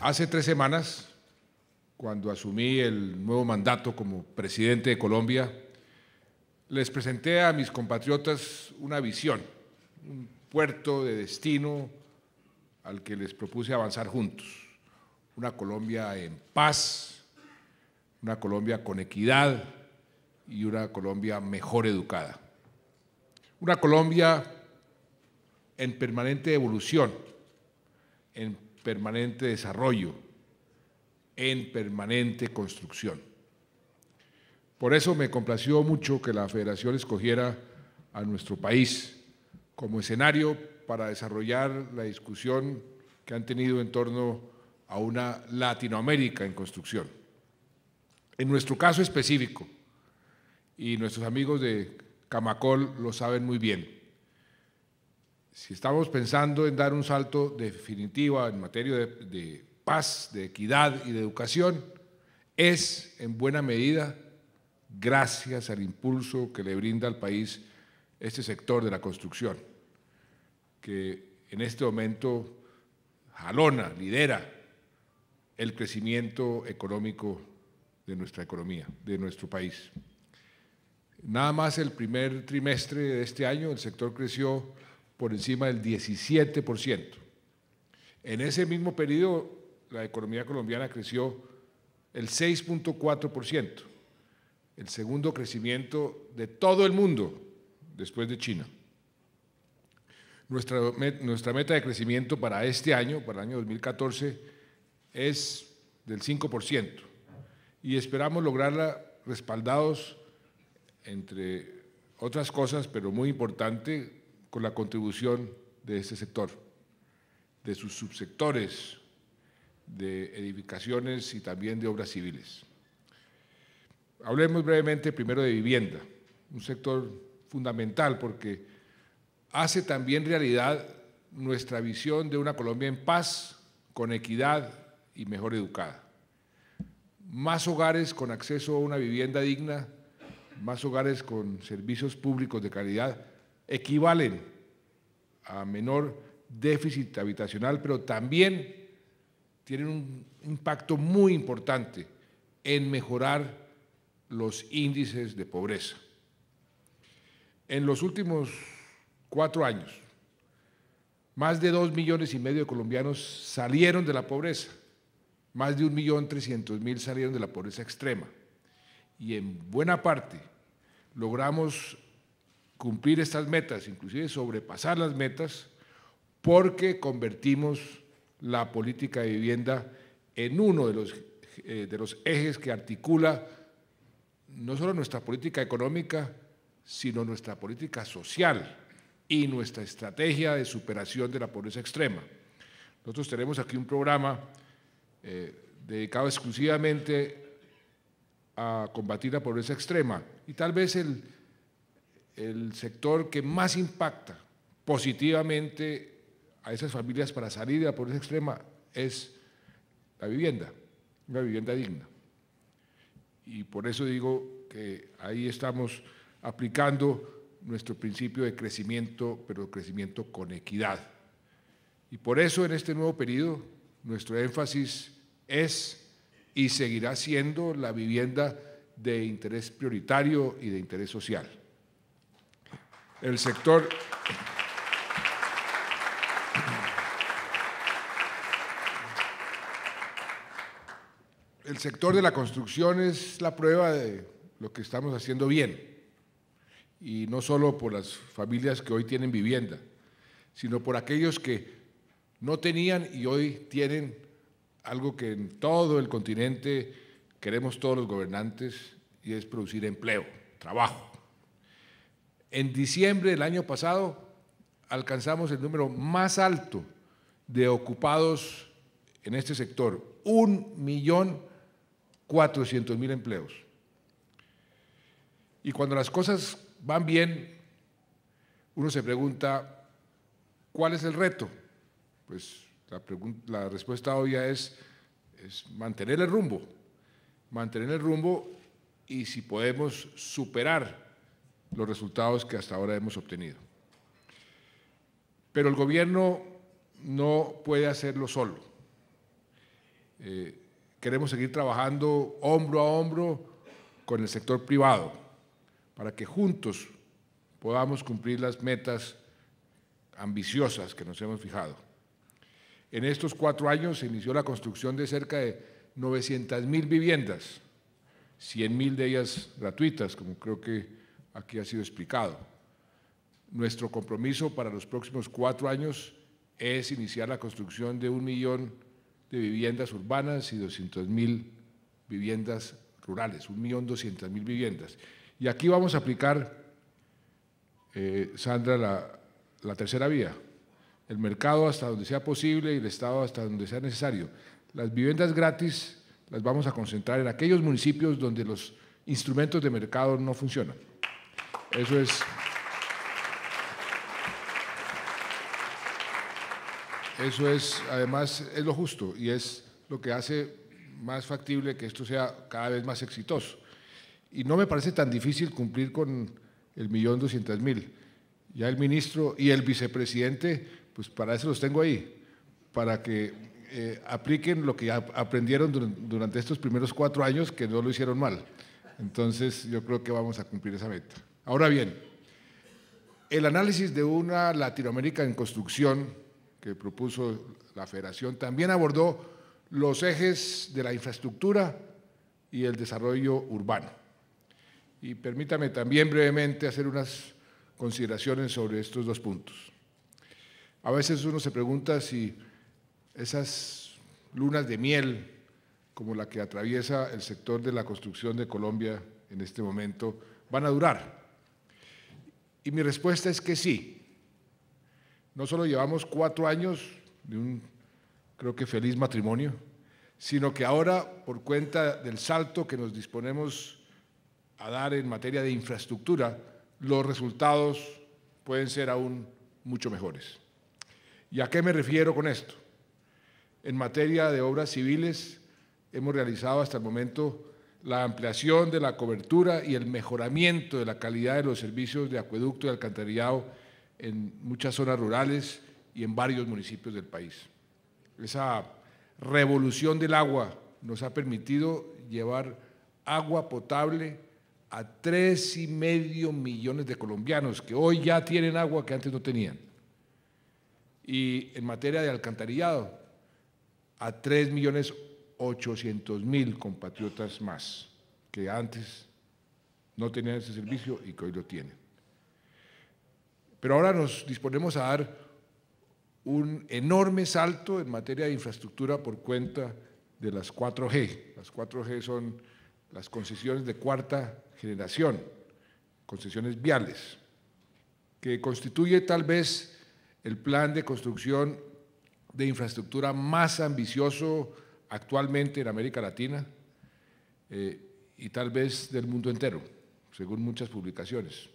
Hace tres semanas, cuando asumí el nuevo mandato como presidente de Colombia, les presenté a mis compatriotas una visión, un puerto de destino al que les propuse avanzar juntos. Una Colombia en paz, una Colombia con equidad y una Colombia mejor educada. Una Colombia en permanente evolución, en permanente desarrollo, en permanente construcción. Por eso me complació mucho que la federación escogiera a nuestro país como escenario para desarrollar la discusión que han tenido en torno a una Latinoamérica en construcción. En nuestro caso específico, y nuestros amigos de Camacol lo saben muy bien. Si estamos pensando en dar un salto definitivo en materia de, de paz, de equidad y de educación, es en buena medida gracias al impulso que le brinda al país este sector de la construcción, que en este momento jalona, lidera el crecimiento económico de nuestra economía, de nuestro país. Nada más el primer trimestre de este año el sector creció por encima del 17%. En ese mismo periodo la economía colombiana creció el 6.4%, el segundo crecimiento de todo el mundo después de China. Nuestra, nuestra meta de crecimiento para este año, para el año 2014, es del 5% y esperamos lograrla respaldados entre otras cosas, pero muy importante, con la contribución de este sector, de sus subsectores de edificaciones y también de obras civiles. Hablemos brevemente primero de vivienda, un sector fundamental porque hace también realidad nuestra visión de una Colombia en paz, con equidad y mejor educada. Más hogares con acceso a una vivienda digna más hogares con servicios públicos de calidad equivalen a menor déficit habitacional, pero también tienen un impacto muy importante en mejorar los índices de pobreza. En los últimos cuatro años, más de dos millones y medio de colombianos salieron de la pobreza, más de un millón trescientos mil salieron de la pobreza extrema y en buena parte logramos cumplir estas metas, inclusive sobrepasar las metas, porque convertimos la política de vivienda en uno de los, eh, de los ejes que articula no solo nuestra política económica, sino nuestra política social y nuestra estrategia de superación de la pobreza extrema. Nosotros tenemos aquí un programa eh, dedicado exclusivamente a combatir la pobreza extrema. Y tal vez el, sector que más impacta positivamente a esas familias para salir de la pobreza extrema es la vivienda, una vivienda digna. Y por eso digo que ahí estamos aplicando nuestro principio de crecimiento, pero crecimiento con equidad. Y por eso en este nuevo periodo nuestro énfasis es y seguirá siendo la vivienda de interés prioritario y de interés social. El sector... El sector de la construcción es la prueba de lo que estamos haciendo bien, y no solo por las familias que hoy tienen vivienda, sino por aquellos que no tenían y hoy tienen algo que en todo el continente queremos todos los gobernantes y es producir empleo, trabajo. En diciembre del año pasado alcanzamos el número más alto de ocupados en este sector, un millón cuatrocientos mil empleos. Y cuando las cosas van bien, uno se pregunta, ¿cuál es el reto? Pues la, respuesta obvia es, mantener el rumbo, mantener el rumbo y si podemos superar los resultados que hasta ahora hemos obtenido. Pero el gobierno no puede hacerlo solo. Eh, queremos seguir trabajando hombro a hombro con el sector privado para que juntos podamos cumplir las metas ambiciosas que nos hemos fijado. En estos cuatro años se inició la construcción de cerca de 900 mil viviendas, 100 mil de ellas gratuitas, como creo que aquí ha sido explicado. Nuestro compromiso para los próximos cuatro años es iniciar la construcción de un millón de viviendas urbanas y 200 mil viviendas rurales, un millón 200 mil viviendas. Y aquí vamos a aplicar, eh, Sandra, la tercera vía el mercado hasta donde sea posible y el Estado hasta donde sea necesario. Las viviendas gratis las vamos a concentrar en aquellos municipios donde los instrumentos de mercado no funcionan. Eso es... Eso es, además, es lo justo y es lo que hace más factible que esto sea cada vez más exitoso. Y no me parece tan difícil cumplir con el millón doscientos mil. Ya el ministro y el vicepresidente pues para eso los tengo ahí, para que eh, apliquen lo que aprendieron durante estos primeros cuatro años que no lo hicieron mal. Entonces yo creo que vamos a cumplir esa meta. Ahora bien, el análisis de una Latinoamérica en construcción que propuso la federación también abordó los ejes de la infraestructura y el desarrollo urbano. Y permítame también brevemente hacer unas consideraciones sobre estos dos puntos. A veces uno se pregunta si esas lunas de miel, como la que atraviesa el sector de la construcción de Colombia en este momento, van a durar. Y mi respuesta es que sí. No solo llevamos cuatro años de un, creo que feliz matrimonio, sino que ahora, por cuenta del salto que nos disponemos a dar en materia de infraestructura, los resultados pueden ser aún mucho mejores. ¿Y a qué me refiero con esto? En materia de obras civiles hemos realizado hasta el momento la ampliación de la cobertura y el mejoramiento de la calidad de los servicios de acueducto y alcantarillado en muchas zonas rurales y en varios municipios del país. Esa revolución del agua nos ha permitido llevar agua potable a tres y medio millones de colombianos que hoy ya tienen agua que antes no tenían y en materia de alcantarillado a 3.800.000 compatriotas más que antes no tenían ese servicio y que hoy lo tienen. Pero ahora nos disponemos a dar un enorme salto en materia de infraestructura por cuenta de las 4G. Las 4G son las concesiones de cuarta generación, concesiones viales, que constituye tal vez el plan de construcción de infraestructura más ambicioso actualmente en América Latina eh, y tal vez del mundo entero, según muchas publicaciones.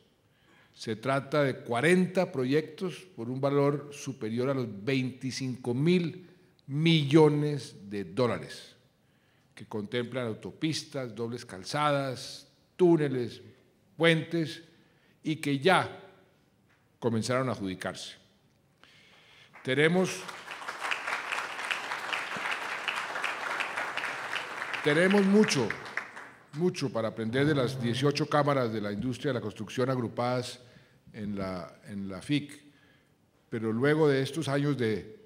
Se trata de 40 proyectos por un valor superior a los 25 mil millones de dólares, que contemplan autopistas, dobles calzadas, túneles, puentes, y que ya comenzaron a adjudicarse. Tenemos, tenemos mucho, mucho para aprender de las 18 cámaras de la industria de la construcción agrupadas en la, en la FIC, pero luego de estos años de,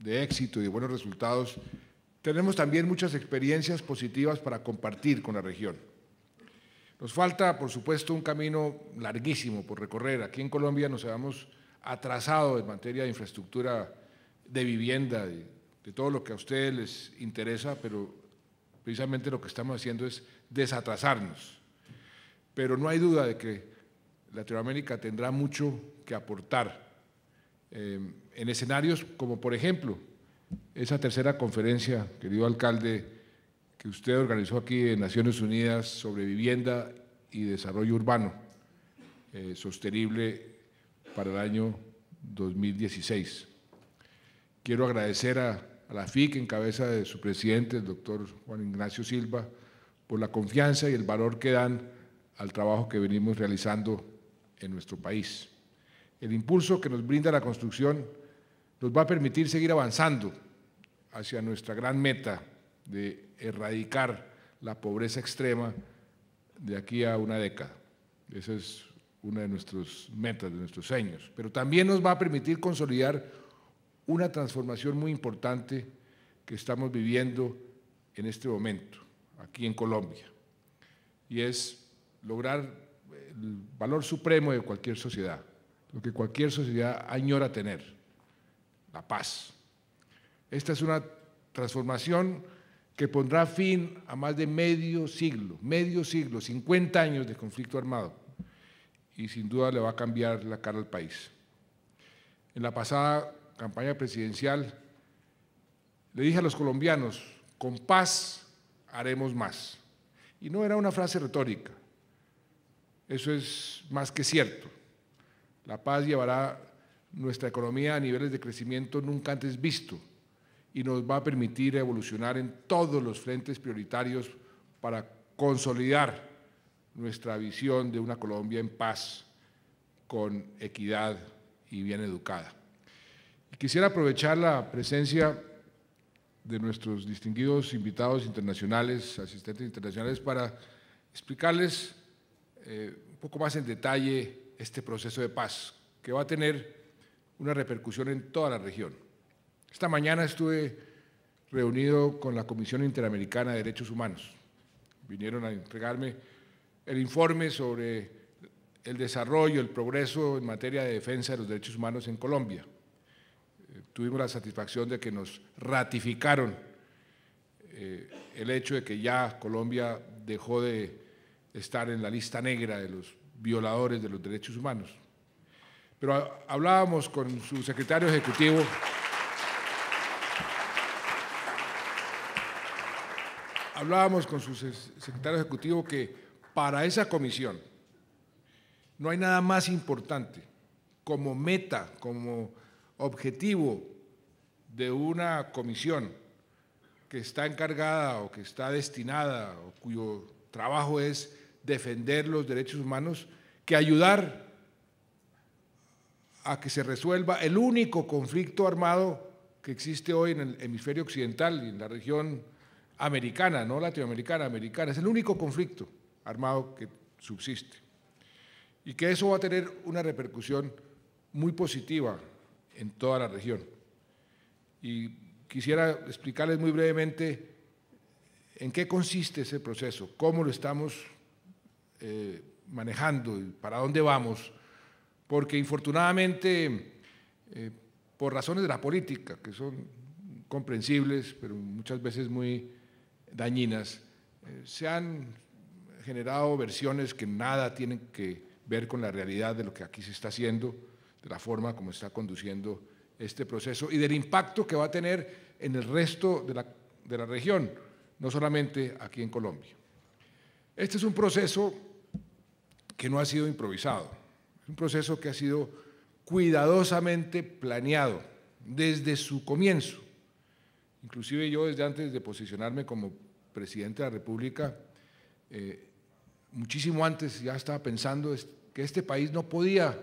de éxito y de buenos resultados, tenemos también muchas experiencias positivas para compartir con la región. Nos falta, por supuesto, un camino larguísimo por recorrer. Aquí en Colombia nos hemos atrasado en materia de infraestructura de vivienda, de, todo lo que a ustedes les interesa, pero precisamente lo que estamos haciendo es desatrasarnos. Pero no hay duda de que Latinoamérica tendrá mucho que aportar eh, en escenarios como, por ejemplo, esa tercera conferencia, querido alcalde, que usted organizó aquí en Naciones Unidas sobre vivienda y desarrollo urbano eh, sostenible para el año 2016. Quiero agradecer a, la FIC en cabeza de su presidente, el doctor Juan Ignacio Silva, por la confianza y el valor que dan al trabajo que venimos realizando en nuestro país. El impulso que nos brinda la construcción nos va a permitir seguir avanzando hacia nuestra gran meta de erradicar la pobreza extrema de aquí a una década. Eso es una de nuestras metas, de nuestros sueños. Pero también nos va a permitir consolidar una transformación muy importante que estamos viviendo en este momento, aquí en Colombia, y es lograr el valor supremo de cualquier sociedad, lo que cualquier sociedad añora tener, la paz. Esta es una transformación que pondrá fin a más de medio siglo, medio siglo, 50 años de conflicto armado y sin duda le va a cambiar la cara al país. En la pasada campaña presidencial le dije a los colombianos, con paz haremos más. Y no era una frase retórica, eso es más que cierto. La paz llevará nuestra economía a niveles de crecimiento nunca antes visto y nos va a permitir evolucionar en todos los frentes prioritarios para consolidar nuestra visión de una Colombia en paz, con equidad y bien educada. quisiera aprovechar la presencia de nuestros distinguidos invitados internacionales, asistentes internacionales, para explicarles eh, un poco más en detalle este proceso de paz, que va a tener una repercusión en toda la región. Esta mañana estuve reunido con la Comisión Interamericana de Derechos Humanos. Vinieron a entregarme el informe sobre el desarrollo, el progreso en materia de defensa de los derechos humanos en Colombia. Eh, tuvimos la satisfacción de que nos ratificaron eh, el hecho de que ya Colombia dejó de estar en la lista negra de los violadores de los derechos humanos. Pero hablábamos con su secretario ejecutivo. hablábamos con su secretario ejecutivo que para esa comisión, no hay nada más importante como meta, como objetivo de una comisión que está encargada o que está destinada o cuyo trabajo es defender los derechos humanos que ayudar a que se resuelva el único conflicto armado que existe hoy en el hemisferio occidental y en la región americana, no latinoamericana, americana. Es el único conflicto armado que subsiste. Y que eso va a tener una repercusión muy positiva en toda la región. Y quisiera explicarles muy brevemente en qué consiste ese proceso, cómo lo estamos eh, manejando y para dónde vamos, porque infortunadamente, eh, por razones de la política, que son comprensibles, pero muchas veces muy dañinas, eh, se han generado versiones que nada tienen que ver con la realidad de lo que aquí se está haciendo, de la forma como está conduciendo este proceso y del impacto que va a tener en el resto de la, región, no solamente aquí en Colombia. Este es un proceso que no ha sido improvisado, es un proceso que ha sido cuidadosamente planeado desde su comienzo. Inclusive yo desde antes de posicionarme como presidente de la República, eh, muchísimo antes ya estaba pensando que este país no podía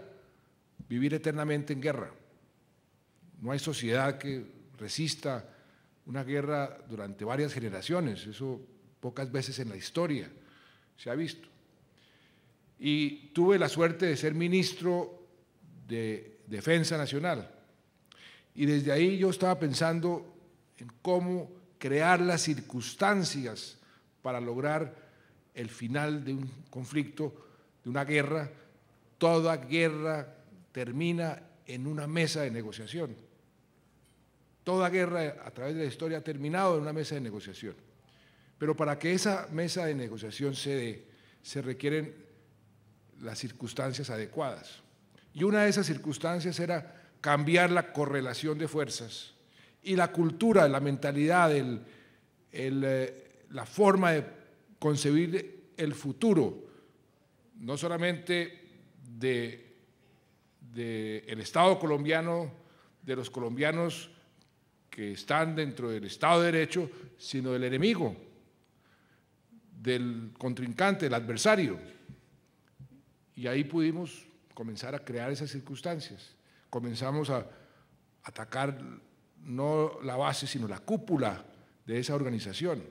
vivir eternamente en guerra. No hay sociedad que resista una guerra durante varias generaciones, eso pocas veces en la historia se ha visto. Y tuve la suerte de ser ministro de Defensa Nacional. Y desde ahí yo estaba pensando en cómo crear las circunstancias para lograr el final de un conflicto, de una guerra, toda guerra termina en una mesa de negociación. Toda guerra a través de la historia ha terminado en una mesa de negociación. Pero para que esa mesa de negociación se dé, se requieren las circunstancias adecuadas. Y una de esas circunstancias era cambiar la correlación de fuerzas y la cultura, la mentalidad, eh, la forma de concebir el futuro, no solamente del de, el Estado colombiano, de los colombianos que están dentro del Estado de Derecho, sino del enemigo, del contrincante, del adversario. Y ahí pudimos comenzar a crear esas circunstancias. Comenzamos a atacar no la base, sino la cúpula de esa organización.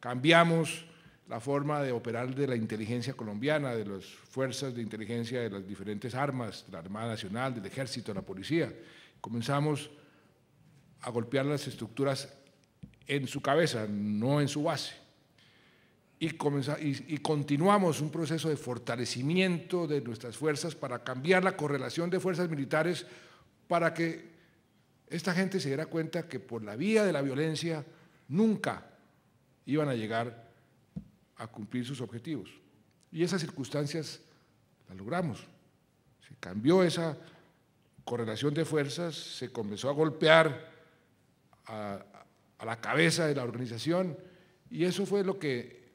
Cambiamos la forma de operar de la inteligencia colombiana, de las fuerzas de inteligencia de las diferentes armas, de la Armada Nacional, del Ejército, de la Policía. Comenzamos a golpear las estructuras en su cabeza, no en su base. Y, y continuamos un proceso de fortalecimiento de nuestras fuerzas para cambiar la correlación de fuerzas militares para que esta gente se diera cuenta que por la vía de la violencia nunca iban a llegar a cumplir sus objetivos. Y esas circunstancias las logramos. Se cambió esa correlación de fuerzas, se comenzó a golpear a, la cabeza de la organización y eso fue lo que,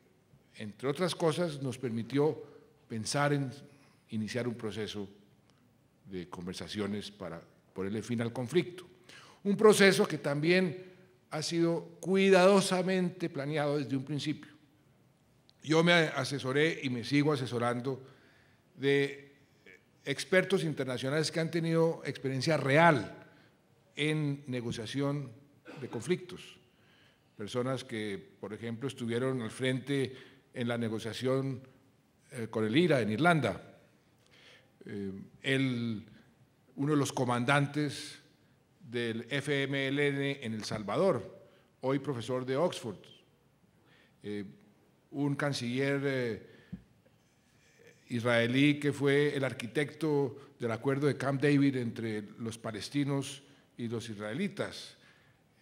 entre otras cosas, nos permitió pensar en iniciar un proceso de conversaciones para ponerle fin al conflicto. Un proceso que también ha sido cuidadosamente planeado desde un principio yo me asesoré y me sigo asesorando de expertos internacionales que han tenido experiencia real en negociación de conflictos. Personas que, por ejemplo, estuvieron al frente en la negociación eh, con el IRA en Irlanda. Eh, uno de los comandantes del FMLN en El Salvador, hoy profesor de Oxford. Eh, un canciller eh, israelí que fue el arquitecto del acuerdo de Camp David entre los palestinos y los israelitas,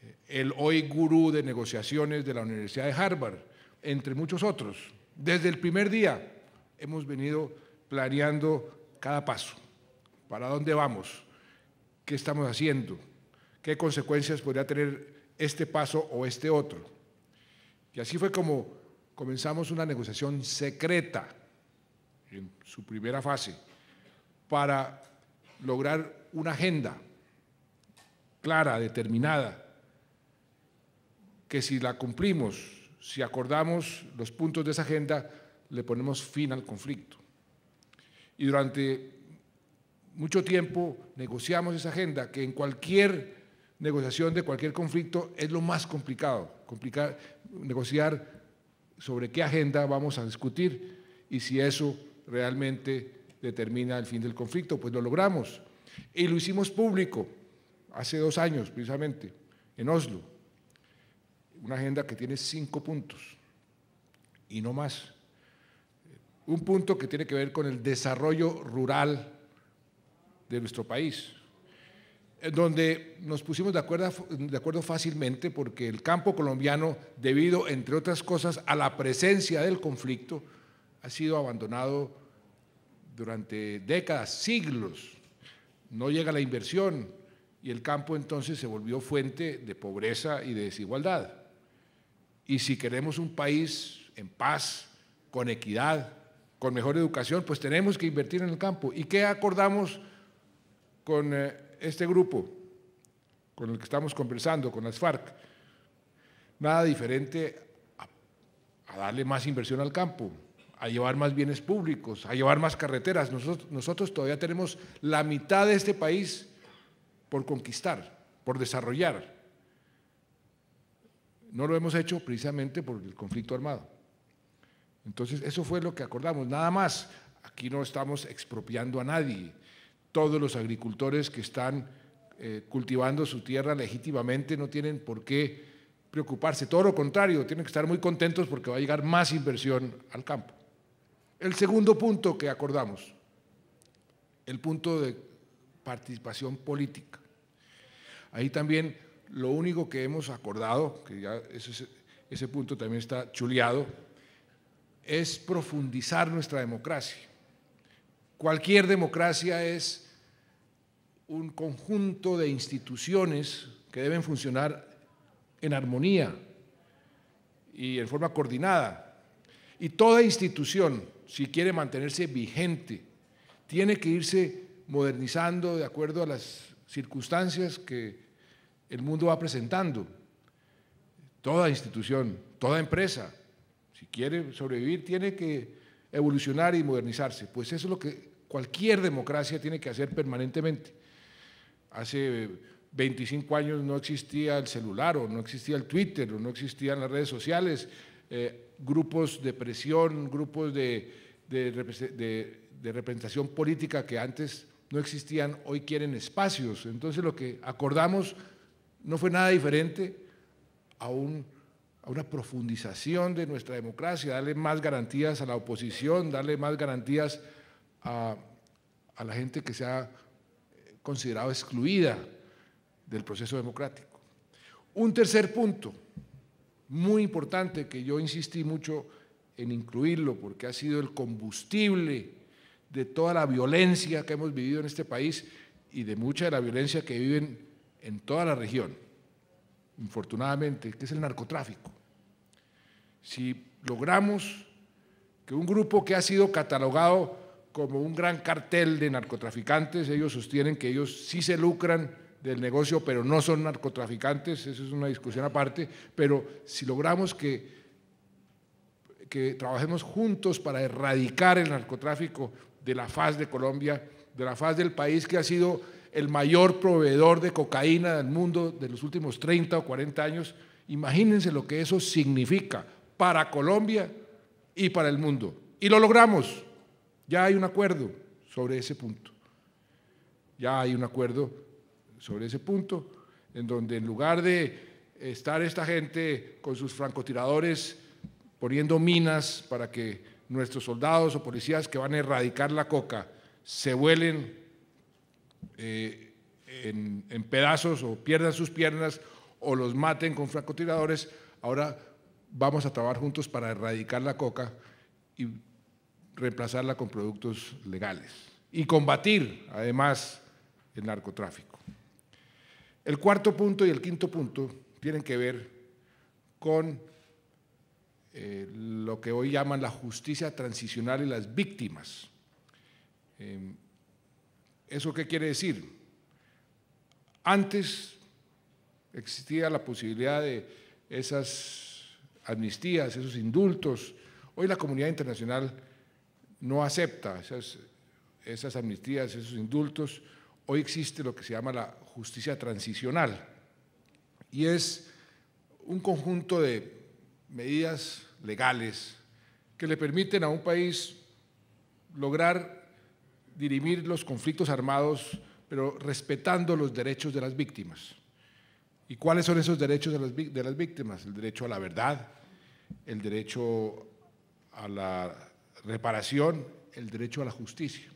eh, el hoy gurú de negociaciones de la Universidad de Harvard, entre muchos otros. Desde el primer día hemos venido planeando cada paso, para dónde vamos, qué estamos haciendo, qué consecuencias podría tener este paso o este otro. Y así fue como comenzamos una negociación secreta en su primera fase para lograr una agenda clara, determinada, que si la cumplimos, si acordamos los puntos de esa agenda, le ponemos fin al conflicto. Y durante mucho tiempo negociamos esa agenda, que en cualquier negociación de cualquier conflicto es lo más complicado, complicar, negociar sobre qué agenda vamos a discutir y si eso realmente determina el fin del conflicto. Pues lo logramos y lo hicimos público hace dos años precisamente en Oslo. Una agenda que tiene cinco puntos y no más. Un punto que tiene que ver con el desarrollo rural de nuestro país donde nos pusimos de acuerdo, de acuerdo fácilmente porque el campo colombiano, debido, entre otras cosas, a la presencia del conflicto, ha sido abandonado durante décadas, siglos. No llega la inversión y el campo entonces se volvió fuente de pobreza y de desigualdad. Y si queremos un país en paz, con equidad, con mejor educación, pues tenemos que invertir en el campo. ¿Y qué acordamos con... Eh, este grupo con el que estamos conversando, con las FARC, nada diferente a, darle más inversión al campo, a llevar más bienes públicos, a llevar más carreteras. nosotros todavía tenemos la mitad de este país por conquistar, por desarrollar. No lo hemos hecho precisamente por el conflicto armado. Entonces, eso fue lo que acordamos, nada más. Aquí no estamos expropiando a nadie, todos los agricultores que están eh, cultivando su tierra legítimamente no tienen por qué preocuparse, todo lo contrario, tienen que estar muy contentos porque va a llegar más inversión al campo. El segundo punto que acordamos, el punto de participación política. Ahí también lo único que hemos acordado, que ya ese punto también está chuleado, es profundizar nuestra democracia Cualquier democracia es un conjunto de instituciones que deben funcionar en armonía y en forma coordinada. Y toda institución, si quiere mantenerse vigente, tiene que irse modernizando de acuerdo a las circunstancias que el mundo va presentando. Toda institución, toda empresa, si quiere sobrevivir, tiene que evolucionar y modernizarse. Pues eso es lo que cualquier democracia tiene que hacer permanentemente. Hace 25 años no existía el celular o no existía el Twitter o no existían las redes sociales, eh, grupos de presión, grupos de, representación política que antes no existían, hoy quieren espacios. Entonces lo que acordamos no fue nada diferente a, a, una profundización de nuestra democracia, darle más garantías a la oposición, darle más garantías a, la gente que se ha considerado excluida del proceso democrático. Un tercer punto, muy importante, que yo insistí mucho en incluirlo, porque ha sido el combustible de toda la violencia que hemos vivido en este país y de mucha de la violencia que viven en toda la región, infortunadamente, que es el narcotráfico. Si logramos que un grupo que ha sido catalogado como un gran cartel de narcotraficantes. Ellos sostienen que ellos sí se lucran del negocio, pero no son narcotraficantes, eso es una discusión aparte, pero si logramos que, que trabajemos juntos para erradicar el narcotráfico de la faz de Colombia, de la faz del país que ha sido el mayor proveedor de cocaína del mundo de los últimos 30 o 40 años, imagínense lo que eso significa para Colombia y para el mundo. Y lo logramos. Ya hay un acuerdo sobre ese punto. Ya hay un acuerdo sobre ese punto, en donde en lugar de estar esta gente con sus francotiradores poniendo minas para que nuestros soldados o policías que van a erradicar la coca se vuelen eh, en, en, pedazos o pierdan sus piernas o los maten con francotiradores, ahora vamos a trabajar juntos para erradicar la coca y reemplazarla con productos legales y combatir además el narcotráfico. El cuarto punto y el quinto punto tienen que ver con eh, lo que hoy llaman la justicia transicional y las víctimas. Eh, ¿Eso qué quiere decir? Antes existía la posibilidad de esas amnistías, esos indultos. Hoy la comunidad internacional no acepta esas, amnistías, esos indultos. Hoy existe lo que se llama la justicia transicional y es un conjunto de medidas legales que le permiten a un país lograr dirimir los conflictos armados, pero respetando los derechos de las víctimas. ¿Y cuáles son esos derechos de las víctimas? El derecho a la verdad, el derecho a la reparación, el derecho a la justicia.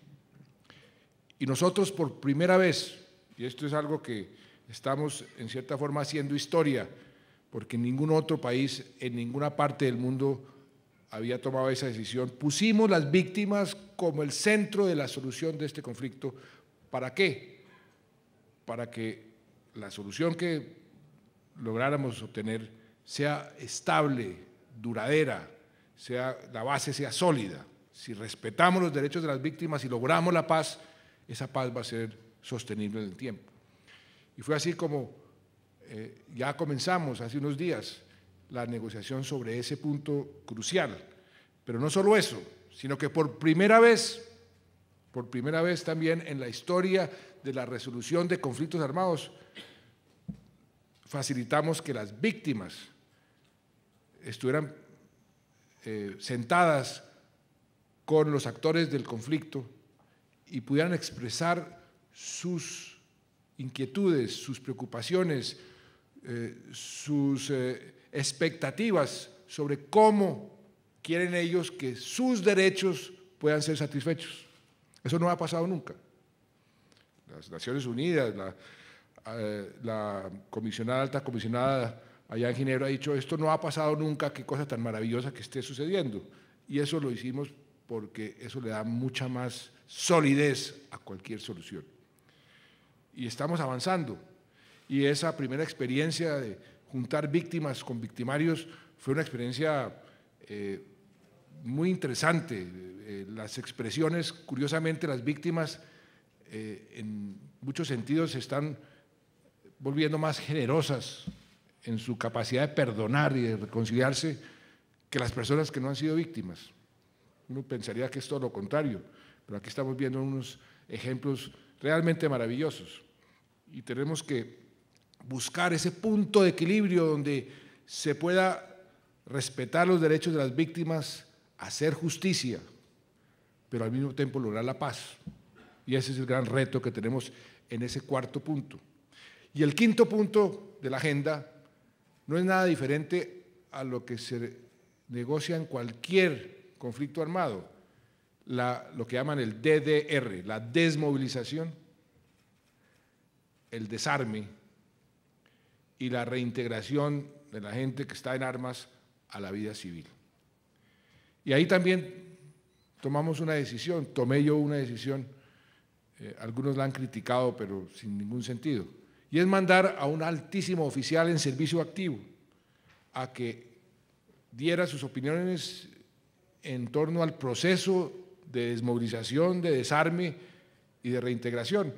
Y nosotros por primera vez, y esto es algo que estamos en cierta forma haciendo historia, porque ningún otro país en ninguna parte del mundo había tomado esa decisión, pusimos las víctimas como el centro de la solución de este conflicto. ¿Para qué? Para que la solución que lográramos obtener sea estable, duradera, sea, la base sea sólida. Si respetamos los derechos de las víctimas y logramos la paz, esa paz va a ser sostenible en el tiempo. Y fue así como eh, ya comenzamos hace unos días la negociación sobre ese punto crucial. Pero no solo eso, sino que por primera vez, por primera vez también en la historia de la resolución de conflictos armados, facilitamos que las víctimas estuvieran eh, sentadas con los actores del conflicto y pudieran expresar sus inquietudes, sus preocupaciones, eh, sus eh, expectativas sobre cómo quieren ellos que sus derechos puedan ser satisfechos. Eso no ha pasado nunca. Las Naciones Unidas, la, la comisionada, alta comisionada allá en Ginebra ha dicho, esto no ha pasado nunca, qué cosa tan maravillosa que esté sucediendo. Y eso lo hicimos porque eso le da mucha más solidez a cualquier solución. Y estamos avanzando. Y esa primera experiencia de juntar víctimas con victimarios fue una experiencia eh, muy interesante. Eh, las expresiones, curiosamente, las víctimas eh, en muchos sentidos se están volviendo más generosas en su capacidad de perdonar y de reconciliarse que las personas que no han sido víctimas. Uno pensaría que es todo lo contrario, pero aquí estamos viendo unos ejemplos realmente maravillosos y tenemos que buscar ese punto de equilibrio donde se pueda respetar los derechos de las víctimas, hacer justicia, pero al mismo tiempo lograr la paz. Y ese es el gran reto que tenemos en ese cuarto punto. Y el quinto punto de la agenda no es nada diferente a lo que se negocia en cualquier conflicto armado, lo que llaman el DDR, la desmovilización, el desarme y la reintegración de la gente que está en armas a la vida civil. Y ahí también tomamos una decisión, tomé yo una decisión, eh, algunos la han criticado, pero sin ningún sentido y es mandar a un altísimo oficial en servicio activo a que diera sus opiniones en torno al proceso de desmovilización, de desarme y de reintegración.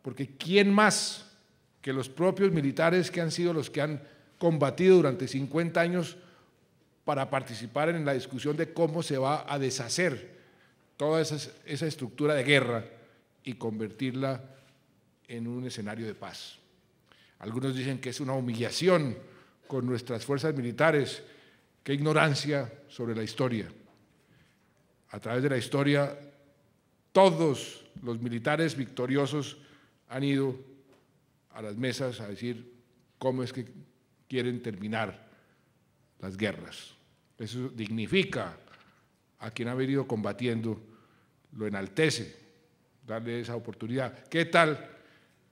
Porque ¿quién más que los propios militares que han sido los que han combatido durante 50 años para participar en la discusión de cómo se va a deshacer toda esa, esa estructura de guerra y convertirla en un escenario de paz? Algunos dicen que es una humillación con nuestras fuerzas militares. Qué ignorancia sobre la historia. A través de la historia, todos los militares victoriosos han ido a las mesas a decir cómo es que quieren terminar las guerras. Eso dignifica a quien ha venido combatiendo, lo enaltece, darle esa oportunidad. ¿Qué tal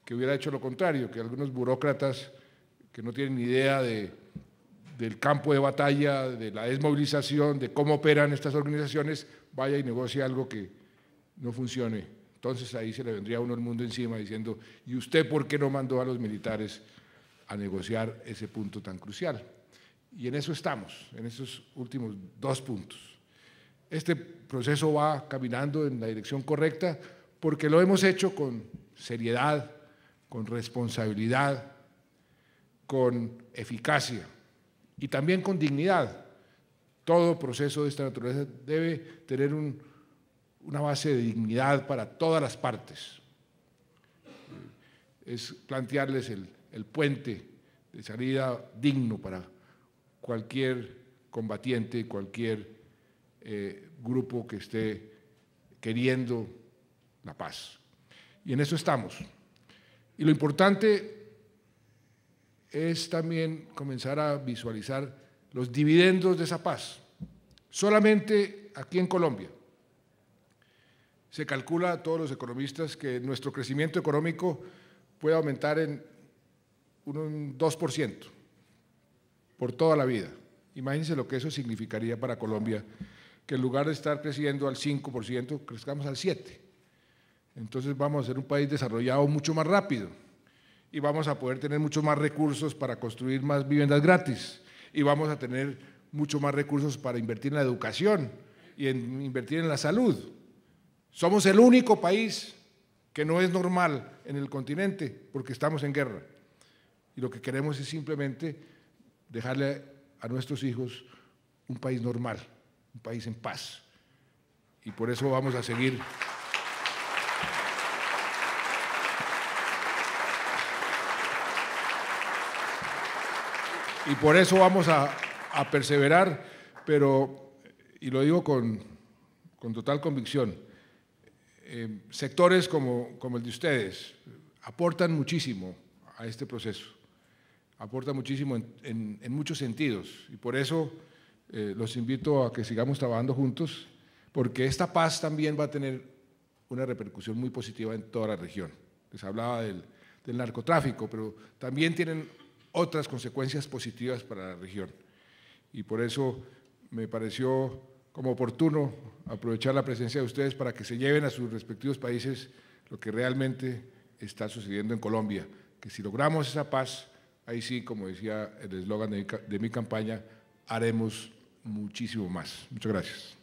que hubiera hecho lo contrario, que algunos burócratas que no tienen idea de, del campo de batalla, de la desmovilización, de cómo operan estas organizaciones, vaya y negocie algo que no funcione. Entonces ahí se le vendría a uno el mundo encima diciendo, ¿y usted por qué no mandó a los militares a negociar ese punto tan crucial? Y en eso estamos, en esos últimos dos puntos. Este proceso va caminando en la dirección correcta porque lo hemos hecho con seriedad, con responsabilidad, con eficacia y también con dignidad. Todo proceso de esta naturaleza debe tener una base de dignidad para todas las partes. Es plantearles el, puente de salida digno para cualquier combatiente, cualquier eh, grupo que esté queriendo la paz. Y en eso estamos. Y lo importante es también comenzar a visualizar los dividendos de esa paz. Solamente aquí en Colombia se calcula a todos los economistas que nuestro crecimiento económico puede aumentar en un 2% por toda la vida. Imagínense lo que eso significaría para Colombia, que en lugar de estar creciendo al 5%, crezcamos al 7%. Entonces vamos a ser un país desarrollado mucho más rápido y vamos a poder tener muchos más recursos para construir más viviendas gratis y vamos a tener mucho más recursos para invertir en la educación y en invertir en la salud. Somos el único país que no es normal en el continente porque estamos en guerra. Y lo que queremos es simplemente dejarle a nuestros hijos un país normal, un país en paz. Y por eso vamos a seguir. y por eso vamos a, perseverar, pero, y lo digo con, total convicción, eh, sectores como, como el de ustedes aportan muchísimo a este proceso, aportan muchísimo en, muchos sentidos, y por eso eh, los invito a que sigamos trabajando juntos, porque esta paz también va a tener una repercusión muy positiva en toda la región. Les hablaba del, del narcotráfico, pero también tienen otras consecuencias positivas para la región. Y por eso me pareció como oportuno aprovechar la presencia de ustedes para que se lleven a sus respectivos países lo que realmente está sucediendo en Colombia, que si logramos esa paz, ahí sí, como decía el eslogan de, mi campaña, haremos muchísimo más. Muchas gracias.